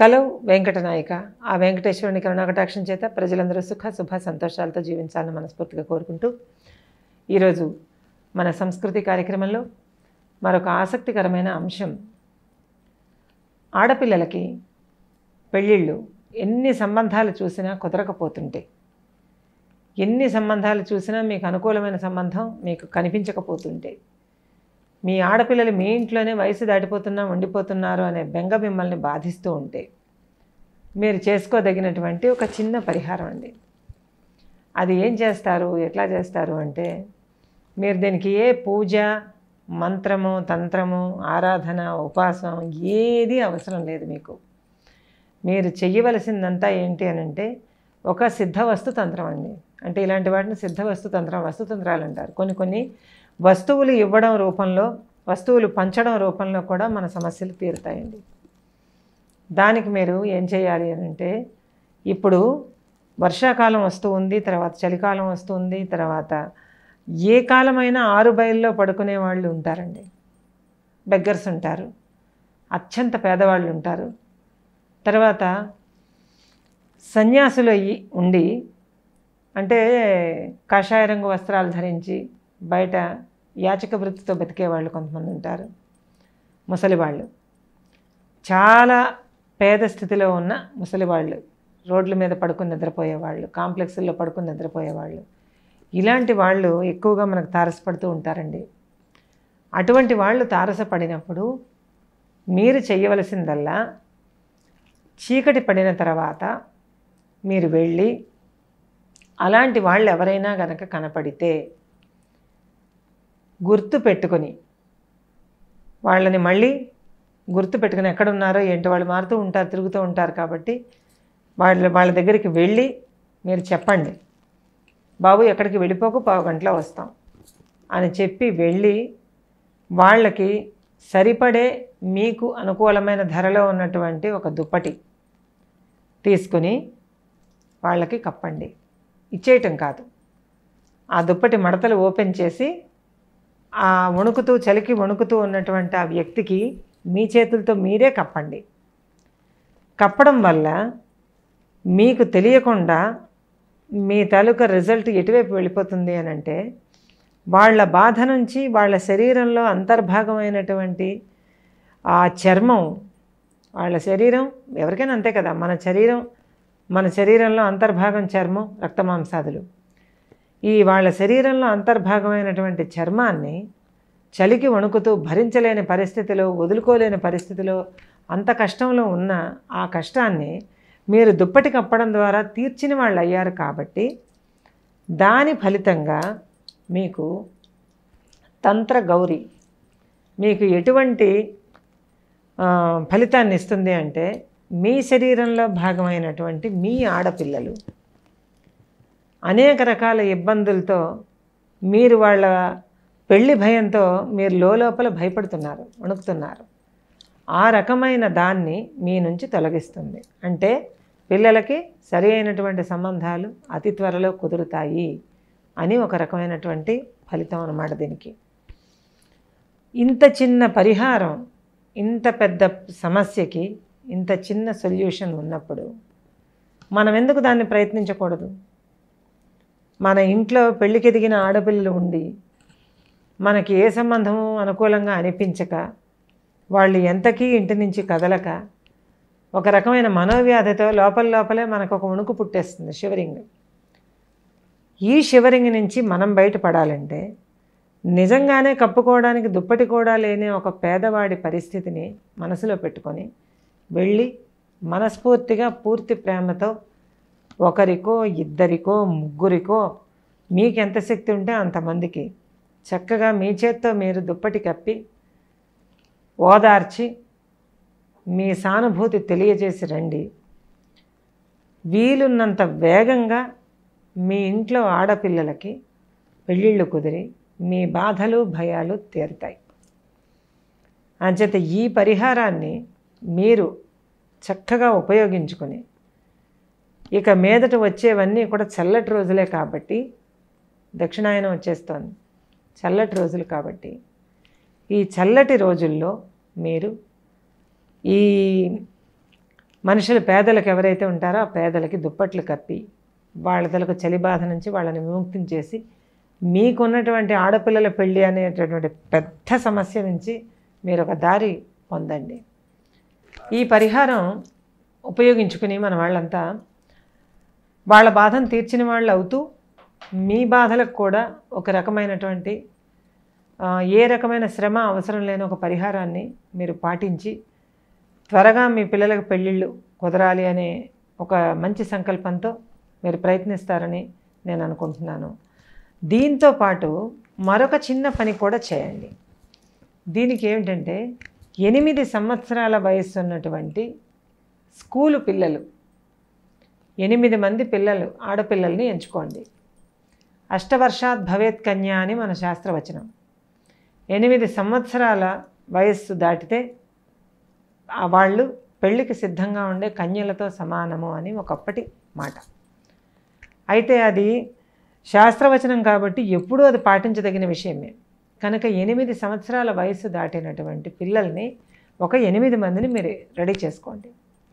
కలవు వెంకటనాయక ఆ వెంకటేశ్వరుని కరుణాకటాక్షం చేత ప్రజలందరూ సుఖ శుభ సంతోషాలతో జీవించాలని మనస్ఫూర్తిగా కోరుకుంటూ ఈరోజు మన సంస్కృతి కార్యక్రమంలో మరొక ఆసక్తికరమైన అంశం ఆడపిల్లలకి పెళ్ళిళ్ళు ఎన్ని సంబంధాలు చూసినా కుదరకపోతుంటే ఎన్ని సంబంధాలు చూసినా మీకు అనుకూలమైన సంబంధం మీకు కనిపించకపోతుంటే మీ ఆడపిల్లలు మీ ఇంట్లోనే వయసు దాటిపోతున్నా ఉండిపోతున్నారు అనే బెంగ మిమ్మల్ని బాధిస్తూ ఉంటే మీరు చేసుకోదగినటువంటి ఒక చిన్న పరిహారం అండి అది ఏం చేస్తారు ఎట్లా చేస్తారు అంటే మీరు దీనికి ఏ పూజ మంత్రము తంత్రము ఆరాధన ఉపాసం ఏది అవసరం లేదు మీకు మీరు చెయ్యవలసిందంతా ఏంటి అని అంటే ఒక సిద్ధవస్తు తంత్రం అండి అంటే ఇలాంటి వాటిని సిద్ధవస్తు తంత్రం వస్తుతంత్రాలు అంటారు కొన్ని కొన్ని వస్తువులు ఇవ్వడం రూపంలో వస్తువులు పంచడం రూపంలో కూడా మన సమస్యలు తీరుతాయండి దానికి మీరు ఏం చేయాలి అని అంటే ఇప్పుడు వర్షాకాలం వస్తూ ఉంది తర్వాత చలికాలం వస్తుంది తర్వాత ఏ కాలమైనా ఆరు బయల్లో పడుకునే వాళ్ళు ఉంటారండి బెగ్గర్స్ ఉంటారు అత్యంత పేదవాళ్ళు ఉంటారు తర్వాత సన్యాసులు అయ్యి ఉండి అంటే కాషాయ రంగు వస్త్రాలు ధరించి బయట యాచక వృత్తితో బతికేవాళ్ళు కొంతమంది ఉంటారు ముసలివాళ్ళు చాలా పేద స్థితిలో ఉన్న ముసలివాళ్ళు రోడ్ల మీద పడుకుని నిద్రపోయేవాళ్ళు కాంప్లెక్స్ల్లో పడుకుని నిద్రపోయేవాళ్ళు ఇలాంటి వాళ్ళు ఎక్కువగా మనకు తారసపడుతూ ఉంటారండి అటువంటి వాళ్ళు తారసపడినప్పుడు మీరు చేయవలసిందల్లా చీకటి పడిన తర్వాత మీరు వెళ్ళి అలాంటి వాళ్ళు ఎవరైనా కనుక కనపడితే గుర్తు పెట్టుకొని వాళ్ళని మళ్ళీ గుర్తు పెట్టుకుని ఉన్నారో ఏంటో వాళ్ళు మారుతూ ఉంటారు తిరుగుతూ ఉంటారు కాబట్టి వాళ్ళ వాళ్ళ దగ్గరికి వెళ్ళి మీరు చెప్పండి బాబు ఎక్కడికి వెళ్ళిపోకు పావు గంటలో వస్తాం అని చెప్పి వెళ్ళి వాళ్ళకి సరిపడే మీకు అనుకూలమైన ధరలో ఉన్నటువంటి ఒక దుప్పటి తీసుకుని వాళ్ళకి కప్పండి ఇచ్చేయటం కాదు ఆ దుప్పటి మడతలు ఓపెన్ చేసి ఆ వణుకుతూ చలికి వణుకుతూ ఉన్నటువంటి ఆ వ్యక్తికి మీ చేతులతో మీరే కప్పండి కప్పడం వల్ల మీకు తెలియకుండా మీ తాలూకా రిజల్ట్ ఎటువైపు వెళ్ళిపోతుంది అని అంటే వాళ్ళ బాధ నుంచి వాళ్ళ శరీరంలో అంతర్భాగమైనటువంటి ఆ చర్మం వాళ్ళ శరీరం ఎవరికైనా అంతే కదా మన శరీరం మన శరీరంలో అంతర్భాగం చర్మం రక్తమాంసాదులు ఈ వాళ్ళ శరీరంలో అంతర్భాగమైనటువంటి చర్మాన్ని చలికి వణుకుతూ భరించలేని పరిస్థితిలో వదులుకోలేని పరిస్థితిలో అంత కష్టంలో ఉన్న ఆ కష్టాన్ని మీరు దుప్పటి కప్పడం ద్వారా తీర్చిన వాళ్ళు అయ్యారు కాబట్టి దాని ఫలితంగా మీకు తంత్ర గౌరి మీకు ఎటువంటి ఫలితాన్ని ఇస్తుంది అంటే మీ శరీరంలో భాగమైనటువంటి మీ ఆడపిల్లలు అనేక రకాల ఇబ్బందులతో మీరు వాళ్ళ పెళ్లి భయంతో మీరు లోపల భయపడుతున్నారు వణుకుతున్నారు ఆ రకమైన దాన్ని మీ నుంచి తొలగిస్తుంది అంటే పిల్లలకి సరి అయినటువంటి సంబంధాలు అతి త్వరలో కుదురుతాయి అని ఒక రకమైనటువంటి ఫలితం అన్నమాట దీనికి ఇంత చిన్న పరిహారం ఇంత పెద్ద సమస్యకి ఇంత చిన్న సొల్యూషన్ ఉన్నప్పుడు మనం ఎందుకు దాన్ని ప్రయత్నించకూడదు మన ఇంట్లో పెళ్ళికి ఎదిగిన ఆడపిల్లలు ఉండి మనకి ఏ సంబంధము అనుకూలంగా అనిపించక వాళ్ళు ఎంతకీ ఇంటి నుంచి కదలక ఒక రకమైన మనోవ్యాధితో లోపల లోపలే మనకు ఒక ఉణుకు పుట్టేస్తుంది షివరింగ్ ఈ షివరింగ్ నుంచి మనం బయటపడాలంటే నిజంగానే కప్పుకోవడానికి దుప్పటి కూడా లేని ఒక పేదవాడి పరిస్థితిని మనసులో పెట్టుకొని వెళ్ళి మనస్ఫూర్తిగా పూర్తి ప్రేమతో ఒకరికో ఇద్దరికో ముగ్గురికో మీకు ఎంత శక్తి ఉంటే అంతమందికి చక్కగా మీ చేత్తో మీరు దుప్పటి కప్పి ఓదార్చి మీ సానుభూతి తెలియజేసి రండి వీలున్నంత వేగంగా మీ ఇంట్లో ఆడపిల్లలకి పెళ్ళిళ్ళు కుదిరి మీ బాధలు భయాలు తీరుతాయి అంచేత ఈ పరిహారాన్ని మీరు చక్కగా ఉపయోగించుకొని ఇక మీదట వచ్చేవన్నీ కూడా చల్లటి రోజులే కాబట్టి దక్షిణాయనం వచ్చేస్తోంది చల్లటి రోజులు కాబట్టి ఈ చల్లటి రోజుల్లో మీరు ఈ మనుషులు పేదలకు ఎవరైతే ఉంటారో ఆ పేదలకి దుప్పట్లు కప్పి వాళ్ళ తలకు చలి బాధ నుంచి వాళ్ళని విముక్తం చేసి మీకున్నటువంటి ఆడపిల్లల పెళ్ళి అనేటటువంటి పెద్ద సమస్య నుంచి మీరు ఒక దారి పొందండి ఈ పరిహారం ఉపయోగించుకుని మన వాళ్ళంతా వాళ్ళ బాధను తీర్చిన వాళ్ళు అవుతూ మీ బాధలకు కూడా ఒక రకమైనటువంటి ఏ రకమైన శ్రమ అవసరం లేని ఒక పరిహారాన్ని మీరు పాటించి త్వరగా మీ పిల్లలకు పెళ్ళిళ్ళు కుదరాలి అనే ఒక మంచి సంకల్పంతో మీరు ప్రయత్నిస్తారని నేను అనుకుంటున్నాను దీంతో పాటు మరొక చిన్న పని కూడా చేయండి దీనికి ఏమిటంటే ఎనిమిది సంవత్సరాల వయసు ఉన్నటువంటి స్కూలు పిల్లలు ఎనిమిది మంది పిల్లలు ఆడపిల్లల్ని ఎంచుకోండి అష్టవర్షాత్ భవేత్ కన్యా అని మన శాస్త్రవచనం ఎనిమిది సంవత్సరాల వయస్సు దాటితే వాళ్ళు పెళ్లికి సిద్ధంగా ఉండే కన్యలతో సమానము అని ఒకప్పటి మాట అయితే అది శాస్త్రవచనం కాబట్టి ఎప్పుడూ అది పాటించదగిన విషయమే కనుక ఎనిమిది సంవత్సరాల వయస్సు దాటినటువంటి పిల్లల్ని ఒక ఎనిమిది మందిని మీరు రెడీ చేసుకోండి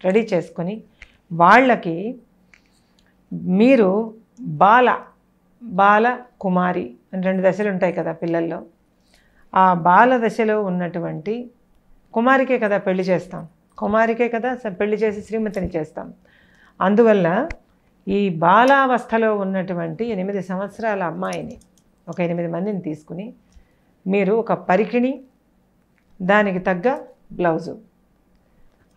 రెడీ చేసుకొని వాళ్ళకి మీరు బాల బాల కుమారి అని రెండు దశలు ఉంటాయి కదా పిల్లల్లో ఆ బాల దశలో ఉన్నటువంటి కుమారికే కదా పెళ్లి చేస్తాం కుమారికే కదా పెళ్లి చేసి శ్రీమతిని చేస్తాం అందువల్ల ఈ బాలావస్థలో ఉన్నటువంటి ఎనిమిది సంవత్సరాల అమ్మాయిని ఒక ఎనిమిది మందిని తీసుకుని మీరు ఒక పరికిణి దానికి తగ్గ బ్లౌజు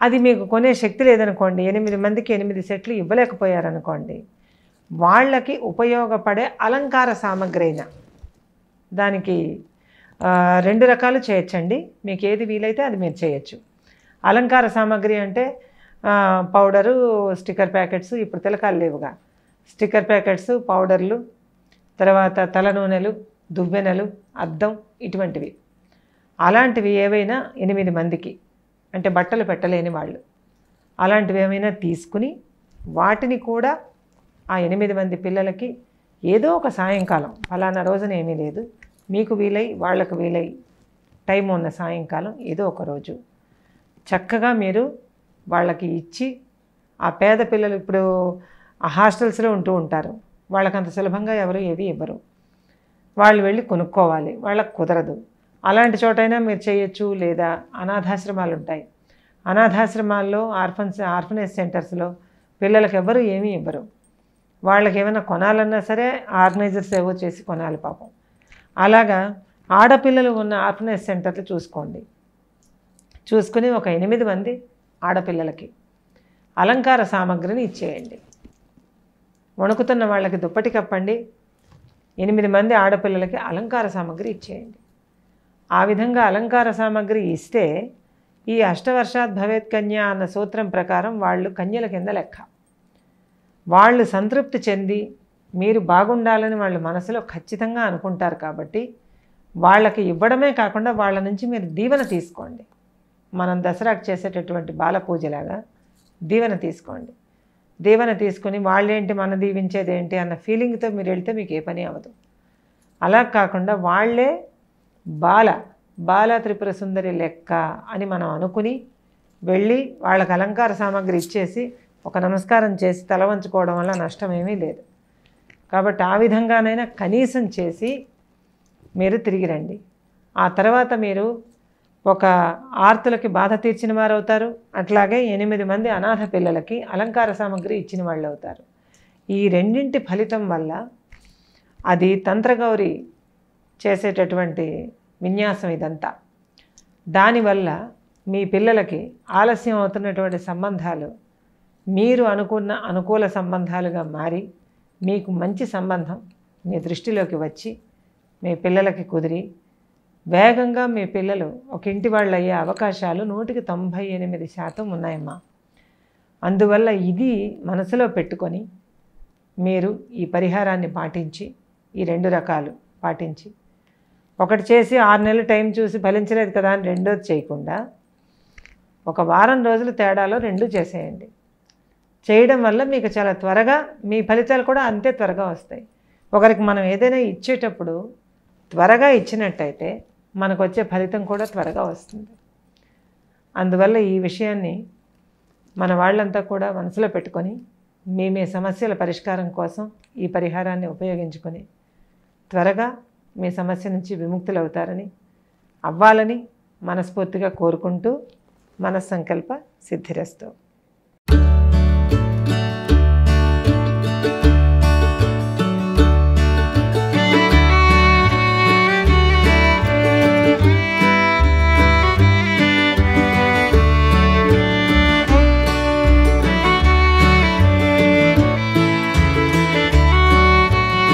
అది మీకు కొనే శక్తి లేదనుకోండి ఎనిమిది మందికి ఎనిమిది సెట్లు ఇవ్వలేకపోయారనుకోండి వాళ్ళకి ఉపయోగపడే అలంకార సామగ్రి అయినా దానికి రెండు రకాలు చేయొచ్చండి మీకు ఏది వీలైతే అది మీరు చేయొచ్చు అలంకార సామాగ్రి అంటే పౌడరు స్టిక్కర్ ప్యాకెట్స్ ఇప్పుడు తిలకాలు లేవుగా స్టిక్కర్ ప్యాకెట్స్ పౌడర్లు తర్వాత తల నూనెలు దువ్వెనలు అద్దం ఇటువంటివి అలాంటివి ఏవైనా ఎనిమిది మందికి అంటే బట్టలు పెట్టలేని వాళ్ళు అలాంటివి ఏమైనా తీసుకుని వాటిని కూడా ఆ ఎనిమిది మంది పిల్లలకి ఏదో ఒక సాయంకాలం ఫలానా రోజున ఏమీ లేదు మీకు వీలై వాళ్ళకు వీలై టైం ఉన్న సాయంకాలం ఏదో ఒక రోజు చక్కగా మీరు వాళ్ళకి ఇచ్చి ఆ పేద పిల్లలు ఇప్పుడు ఆ హాస్టల్స్లో ఉంటూ ఉంటారు వాళ్ళకంత సులభంగా ఎవరు ఏవి ఇవ్వరు వాళ్ళు వెళ్ళి కొనుక్కోవాలి వాళ్ళకు కుదరదు అలాంటి చోటైనా మీరు చేయొచ్చు లేదా అనాథాశ్రమాలు ఉంటాయి అనాథాశ్రమాల్లో ఆర్ఫన్స్ ఆర్ఫనేజ్ సెంటర్స్లో పిల్లలకి ఎవరు ఏమీ ఇవ్వరు వాళ్ళకి ఏమైనా కొనాలన్నా సరే ఆర్గనైజర్స్ ఏవో చేసి కొనాలి పాపం అలాగా ఆడపిల్లలు ఉన్న ఆర్ఫనేజ్ సెంటర్లు చూసుకోండి చూసుకుని ఒక ఎనిమిది మంది ఆడపిల్లలకి అలంకార సామాగ్రిని ఇచ్చేయండి వణుకుతున్న వాళ్ళకి దుప్పటి కప్పండి ఎనిమిది మంది ఆడపిల్లలకి అలంకార సామగ్రి ఇచ్చేయండి ఆ విధంగా అలంకార సామాగ్రి ఇస్తే ఈ అష్టవర్షాత్ భవేత్ కన్య అన్న సూత్రం ప్రకారం వాళ్ళు కన్యల కింద లెక్క వాళ్ళు సంతృప్తి చెంది మీరు బాగుండాలని వాళ్ళు మనసులో ఖచ్చితంగా అనుకుంటారు కాబట్టి వాళ్ళకి ఇవ్వడమే కాకుండా వాళ్ళ నుంచి మీరు దీవెన తీసుకోండి మనం దసరాకు చేసేటటువంటి బాల పూజలాగా దీవెన తీసుకోండి దీవెన తీసుకుని వాళ్ళేంటి మన దీవించేది ఏంటి అన్న ఫీలింగ్తో మీరు వెళ్తే మీకు ఏ పని అవ్వదు అలా కాకుండా వాళ్ళే బాల బాల త్రిపుర సుందరి లెక్క అని మనం అనుకుని వెళ్ళి వాళ్ళకి అలంకార సామాగ్రి ఇచ్చేసి ఒక నమస్కారం చేసి తల వంచుకోవడం వల్ల నష్టమేమీ లేదు కాబట్టి ఆ విధంగానైనా కనీసం చేసి మీరు తిరిగి రండి ఆ తర్వాత మీరు ఒక ఆర్తులకి బాధ తీర్చిన వారు అవుతారు అట్లాగే ఎనిమిది మంది అనాథ పిల్లలకి అలంకార సామాగ్రి ఇచ్చిన వాళ్ళు అవుతారు ఈ రెండింటి ఫలితం వల్ల అది తంత్రగౌరి చేసేటటువంటి విన్యాసం ఇదంతా దానివల్ల మీ పిల్లలకి ఆలస్యం అవుతున్నటువంటి సంబంధాలు మీరు అనుకున్న అనుకూల సంబంధాలుగా మారి మీకు మంచి సంబంధం మీ దృష్టిలోకి వచ్చి మీ పిల్లలకి కుదిరి వేగంగా మీ పిల్లలు ఒక ఇంటి వాళ్ళు అయ్యే అవకాశాలు నూటికి తొంభై ఎనిమిది శాతం ఉన్నాయమ్మా అందువల్ల ఇది మనసులో పెట్టుకొని మీరు ఈ పరిహారాన్ని పాటించి ఈ రెండు రకాలు పాటించి ఒకటి చేసి ఆరు నెలలు టైం చూసి ఫలించలేదు కదా అని రెండోది చేయకుండా ఒక వారం రోజులు తేడాలో రెండు చేసేయండి చేయడం వల్ల మీకు చాలా త్వరగా మీ ఫలితాలు కూడా అంతే త్వరగా వస్తాయి ఒకరికి మనం ఏదైనా ఇచ్చేటప్పుడు త్వరగా ఇచ్చినట్టయితే మనకు వచ్చే ఫలితం కూడా త్వరగా వస్తుంది అందువల్ల ఈ విషయాన్ని మన వాళ్ళంతా కూడా మనసులో పెట్టుకొని మీ మీ సమస్యల పరిష్కారం కోసం ఈ పరిహారాన్ని ఉపయోగించుకొని త్వరగా మీ సమస్య నుంచి విముక్తులవుతారని అవ్వాలని మనస్ఫూర్తిగా కోరుకుంటూ మన సంకల్ప సిద్ధిరస్తూ